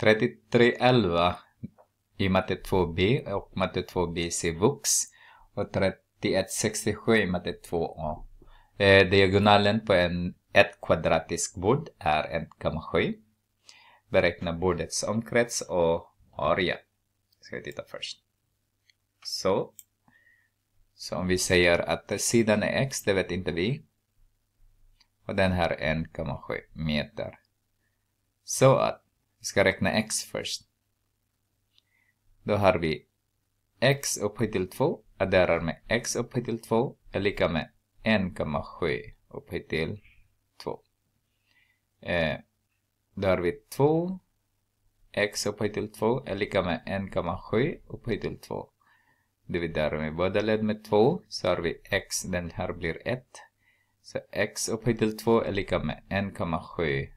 3311 i matte 2b och matte 2bc Cvux och 3167 i matte 2a. Eh, diagonalen på en, ett kvadratiskt bord är 1,7. Beräkna bordets omkrets och area. Ska vi titta först. Så. Så om vi säger att sidan är x, det vet inte vi. Och den här är 1,7 meter. Så att vi ska räkna x först. Då har vi x upphöjt till 2 adderar med x upphöjt till 2 är lika med 1,7 upphöjt till 2. Eh, då har vi 2 x upphöjt till 2 är lika med 1,7 upphöjt till 2. Dividerar vi båda led med 2 så har vi x, den här blir 1. Så x upphöjt till 2 är lika med 1,7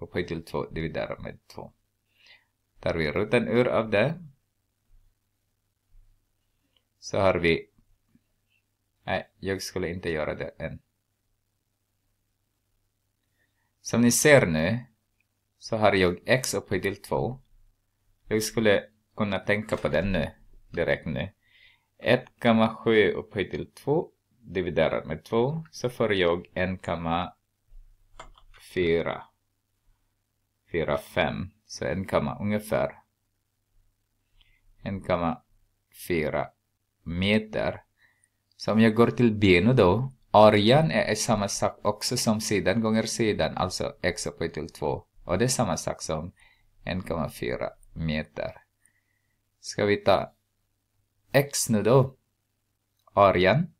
Upphöjt till 2 dividerat med 2. Tar vi rutan ur av det. Så har vi... Nej, jag skulle inte göra det än. Som ni ser nu så har jag x upphöjt till 2. Jag skulle kunna tänka på den nu, direkt nu. 1,7 upphöjt till 2 dividerat med 2 så får jag 1,4 fyra fem Så en kamma ungefär en kamma fyra meter. Så om jag går till B nu då. Arean är samma sak också som sidan gånger sidan, alltså x upphöjt till 2. Och det är samma sak som 1,4 meter. Ska vi ta x nu då? Arean.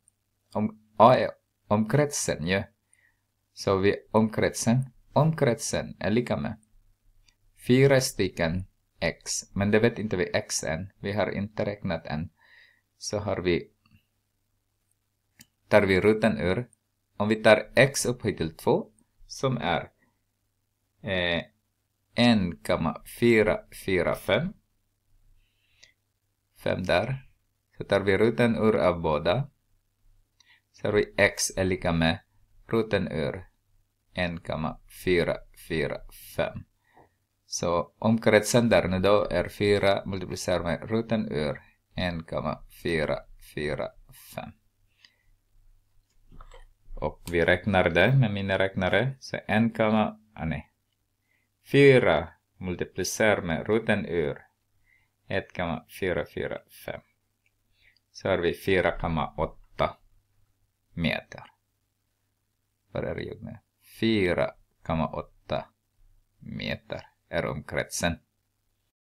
Om, A är omkretsen ju. Ja. Så vi omkretsen. Omkretsen är lika med fyra stycken x, men det vet inte vi x än. Vi har inte räknat än. Så har vi, tar vi ruten ur. Om vi tar x upphöjt till 2, som är eh, 1,445. 5 där. Så tar vi ruten ur av båda. Så har vi x är lika med ruten ur 1,445. Så omkretsen där nu då är 4 multiplicerat med ruten ur 1,445. Och vi räknar det med min räknare. Så 1, ah, nej. 4 multiplicerat med ruten ur 1,445. Så har vi 4,8 meter. Var är det 4,8 meter är omkretsen.